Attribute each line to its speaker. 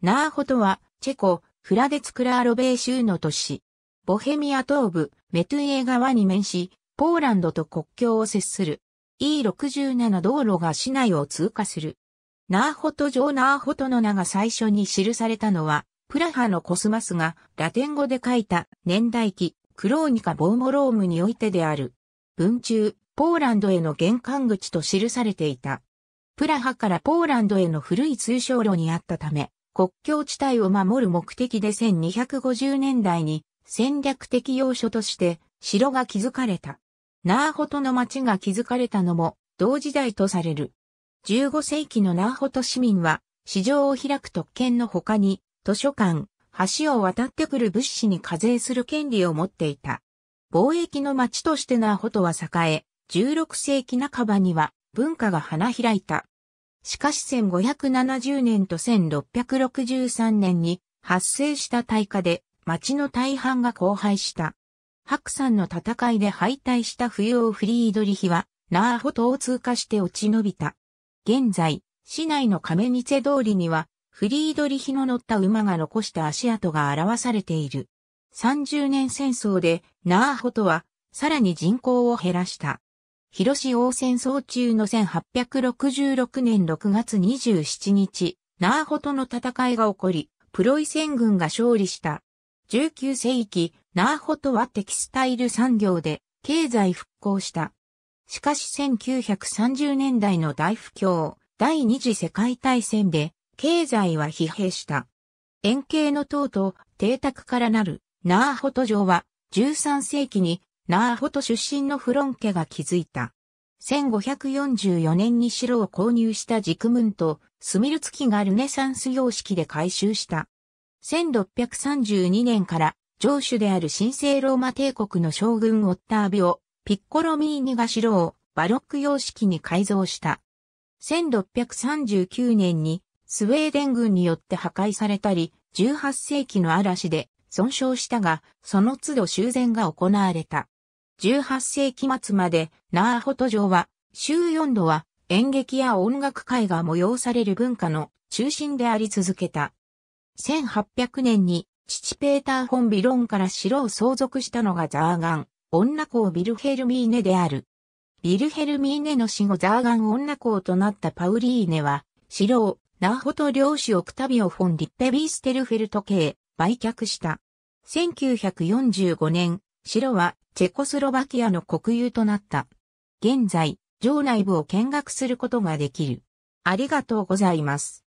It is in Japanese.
Speaker 1: ナーホトは、チェコ、フラデツクラーロベー州の都市。ボヘミア東部、メトゥエー川に面し、ポーランドと国境を接する。E67 道路が市内を通過する。ナーホト城ナーホトの名が最初に記されたのは、プラハのコスマスがラテン語で書いた年代記、クローニカ・ボーモロームにおいてである。文中、ポーランドへの玄関口と記されていた。プラハからポーランドへの古い通称路にあったため、国境地帯を守る目的で1250年代に戦略的要所として城が築かれた。ナーホトの町が築かれたのも同時代とされる。15世紀のナーホト市民は市場を開く特権の他に図書館、橋を渡ってくる物資に課税する権利を持っていた。貿易の町としてナーホトは栄え、16世紀半ばには文化が花開いた。しかし1570年と1663年に発生した大火で町の大半が荒廃した。白山の戦いで敗退した不要フリードリヒは、ナーホ島を通過して落ち延びた。現在、市内のカメニツェ通りには、フリードリヒの乗った馬が残した足跡が表されている。30年戦争で、ナーホトは、さらに人口を減らした。広島戦争中の1866年6月27日、ナーホとの戦いが起こり、プロイセン軍が勝利した。19世紀、ナーホとはテキスタイル産業で経済復興した。しかし1930年代の大不況、第二次世界大戦で経済は疲弊した。円形の塔と邸宅からなるナーホト城は13世紀にナーホト出身のフロン家が築いた。1544年に城を購入した軸ムンとスミルツキがルネサンス様式で改修した。1632年から城主である神聖ローマ帝国の将軍オッタービオ、ピッコロミーニが城をバロック様式に改造した。1639年にスウェーデン軍によって破壊されたり、18世紀の嵐で損傷したが、その都度修繕が行われた。18世紀末まで、ナーホト城は、週4度は演劇や音楽会が催される文化の中心であり続けた。1800年に父ペーター・フォン・ビロンから城を相続したのがザーガン、女公ビルヘルミーネである。ビルヘルミーネの死後ザーガン女公となったパウリーネは、城をナーホト領主オクタビオ・フォン・リッペビーステルフェルト系売却した。1945年、城はチェコスロバキアの国有となった。現在、城内部を見学することができる。ありがとうございます。